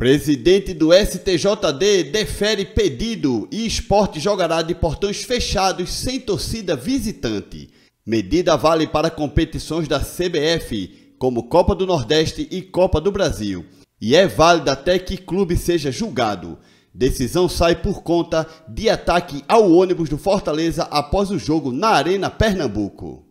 Presidente do STJD defere pedido e esporte jogará de portões fechados sem torcida visitante. Medida vale para competições da CBF, como Copa do Nordeste e Copa do Brasil, e é válida até que clube seja julgado. Decisão sai por conta de ataque ao ônibus do Fortaleza após o jogo na Arena Pernambuco.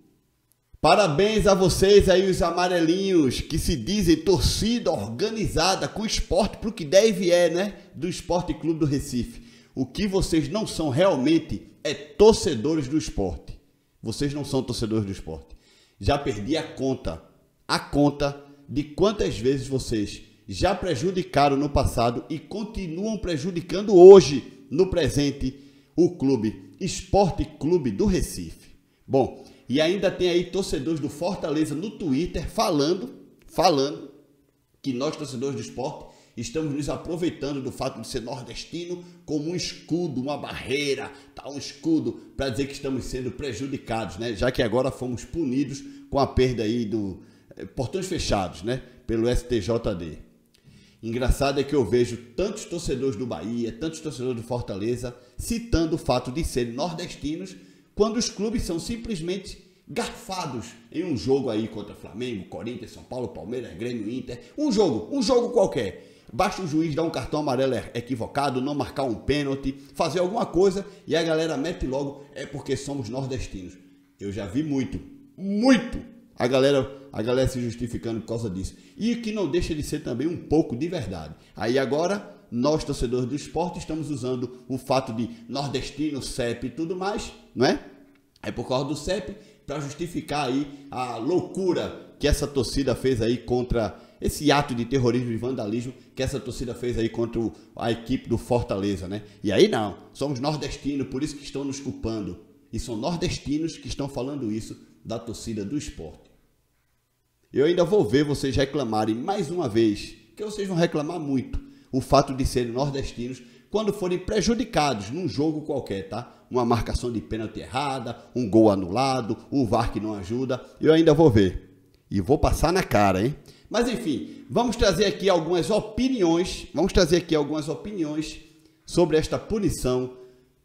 Parabéns a vocês aí, os amarelinhos, que se dizem torcida organizada com esporte pro que deve é, né? Do Esporte Clube do Recife. O que vocês não são realmente é torcedores do esporte. Vocês não são torcedores do esporte. Já perdi a conta, a conta de quantas vezes vocês já prejudicaram no passado e continuam prejudicando hoje, no presente, o clube Esporte Clube do Recife. Bom, e ainda tem aí torcedores do Fortaleza no Twitter falando, falando que nós torcedores do esporte estamos nos aproveitando do fato de ser nordestino como um escudo, uma barreira, tá um escudo para dizer que estamos sendo prejudicados, né? Já que agora fomos punidos com a perda aí do eh, portões fechados, né, pelo STJD. Engraçado é que eu vejo tantos torcedores do Bahia, tantos torcedores do Fortaleza citando o fato de serem nordestinos quando os clubes são simplesmente garfados em um jogo aí contra Flamengo, Corinthians, São Paulo, Palmeiras, Grêmio, Inter. Um jogo, um jogo qualquer. Basta o juiz dar um cartão amarelo equivocado, não marcar um pênalti, fazer alguma coisa e a galera mete logo, é porque somos nordestinos. Eu já vi muito, muito a galera, a galera se justificando por causa disso. E que não deixa de ser também um pouco de verdade. Aí agora, nós torcedores do esporte estamos usando o fato de nordestino, CEP e tudo mais, não é? É por causa do CEP para justificar aí a loucura que essa torcida fez aí contra esse ato de terrorismo e vandalismo que essa torcida fez aí contra a equipe do Fortaleza, né? E aí não, somos nordestinos, por isso que estão nos culpando. E são nordestinos que estão falando isso da torcida do esporte. Eu ainda vou ver vocês reclamarem mais uma vez, que vocês vão reclamar muito, o fato de serem nordestinos quando forem prejudicados num jogo qualquer, tá? Uma marcação de pênalti errada, um gol anulado, o VAR que não ajuda, eu ainda vou ver. E vou passar na cara, hein? Mas enfim, vamos trazer aqui algumas opiniões, vamos trazer aqui algumas opiniões sobre esta punição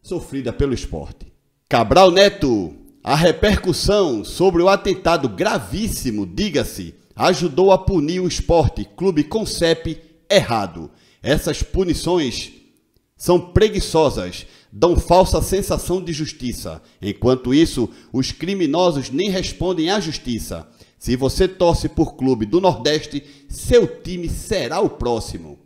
sofrida pelo esporte. Cabral Neto, a repercussão sobre o atentado gravíssimo, diga-se, ajudou a punir o esporte clube Concep errado. Essas punições são preguiçosas, dão falsa sensação de justiça. Enquanto isso, os criminosos nem respondem à justiça. Se você torce por clube do Nordeste, seu time será o próximo.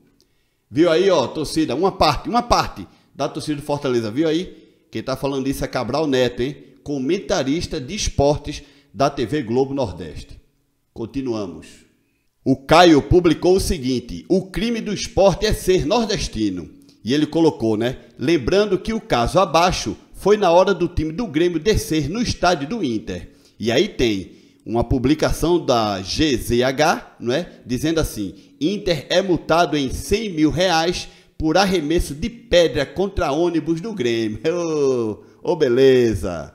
Viu aí, ó, torcida, uma parte, uma parte da torcida do Fortaleza, viu aí? Quem tá falando isso é Cabral Neto, hein? Comentarista de esportes da TV Globo Nordeste. Continuamos. O Caio publicou o seguinte: O crime do esporte é ser nordestino. E ele colocou, né? Lembrando que o caso abaixo foi na hora do time do Grêmio descer no estádio do Inter. E aí tem uma publicação da GZH, não é? Dizendo assim: Inter é multado em 100 mil reais por arremesso de pedra contra ônibus do Grêmio. Ô, oh, oh, beleza!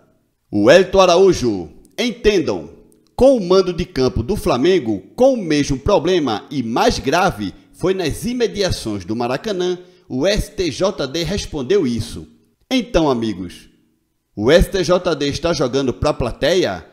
O Elton Araújo, entendam, com o mando de campo do Flamengo, com o mesmo problema e mais grave, foi nas imediações do Maracanã o STJD respondeu isso. Então, amigos, o STJD está jogando para a plateia?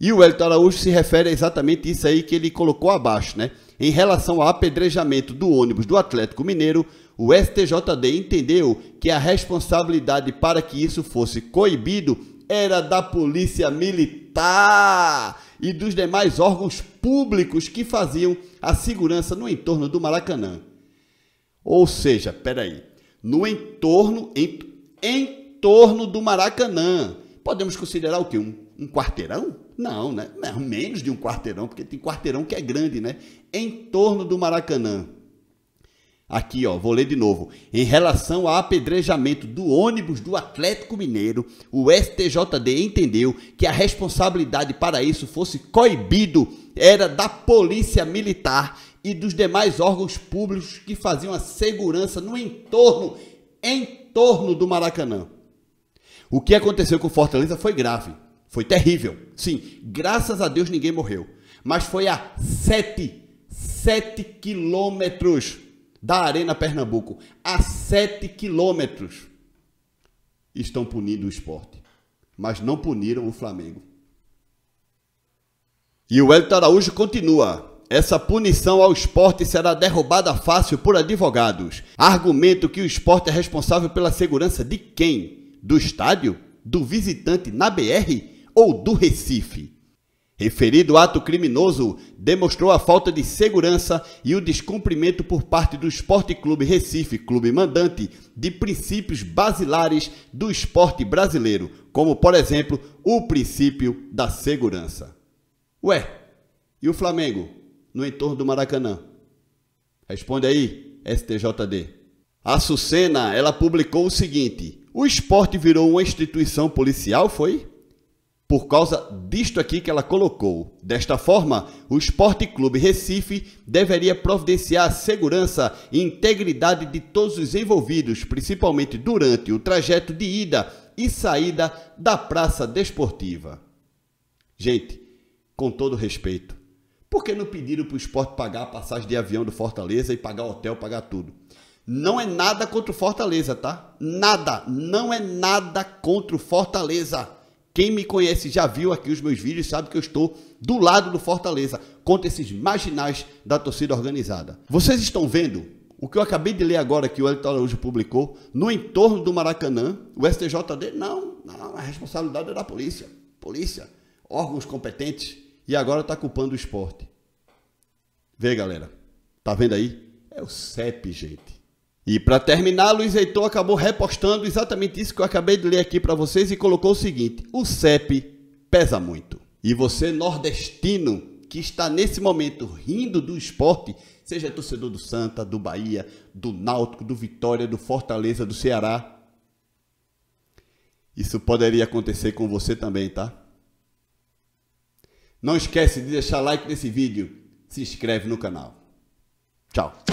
E o Elton Araújo se refere a exatamente isso aí que ele colocou abaixo, né? Em relação ao apedrejamento do ônibus do Atlético Mineiro, o STJD entendeu que a responsabilidade para que isso fosse coibido era da Polícia Militar e dos demais órgãos públicos que faziam a segurança no entorno do Maracanã. Ou seja, peraí, no entorno, em, em torno do Maracanã. Podemos considerar o quê? Um, um quarteirão? Não, né? Não, menos de um quarteirão, porque tem quarteirão que é grande, né? Em torno do Maracanã. Aqui, ó, vou ler de novo. Em relação ao apedrejamento do ônibus do Atlético Mineiro, o STJD entendeu que a responsabilidade para isso fosse coibido era da Polícia Militar e dos demais órgãos públicos que faziam a segurança no entorno, em torno do Maracanã. O que aconteceu com Fortaleza foi grave, foi terrível. Sim, graças a Deus ninguém morreu, mas foi a 7, 7 quilômetros da Arena Pernambuco, a 7 quilômetros estão punindo o esporte, mas não puniram o Flamengo. E o Hélio Araújo continua. Essa punição ao esporte será derrubada fácil por advogados. Argumento que o esporte é responsável pela segurança de quem? Do estádio? Do visitante na BR? Ou do Recife? Referido ato criminoso demonstrou a falta de segurança e o descumprimento por parte do Esporte Clube Recife, clube mandante, de princípios basilares do esporte brasileiro, como, por exemplo, o princípio da segurança. Ué, e o Flamengo? no entorno do Maracanã? Responde aí, STJD. A Sucena, ela publicou o seguinte: o esporte virou uma instituição policial, foi? Por causa disto aqui que ela colocou. Desta forma, o Esporte Clube Recife deveria providenciar a segurança e integridade de todos os envolvidos, principalmente durante o trajeto de ida e saída da praça desportiva. Gente, com todo respeito, por que não pediram para o esporte pagar a passagem de avião do Fortaleza e pagar hotel, pagar tudo? Não é nada contra o Fortaleza, tá? Nada, não é nada contra o Fortaleza. Quem me conhece já viu aqui os meus vídeos, sabe que eu estou do lado do Fortaleza contra esses marginais da torcida organizada. Vocês estão vendo o que eu acabei de ler agora que o Elton Araújo publicou no entorno do Maracanã, o STJD, não, não, a responsabilidade é da polícia. Polícia, órgãos competentes e agora está culpando o esporte. Vê, galera. Tá vendo aí? É o CEP, gente. E para terminar, Luiz Heitor acabou repostando exatamente isso que eu acabei de ler aqui para vocês e colocou o seguinte: o CEP pesa muito. E você nordestino que está nesse momento rindo do esporte, seja torcedor do Santa, do Bahia, do Náutico, do Vitória, do Fortaleza, do Ceará, isso poderia acontecer com você também, tá? Não esquece de deixar like nesse vídeo. Se inscreve no canal. Tchau.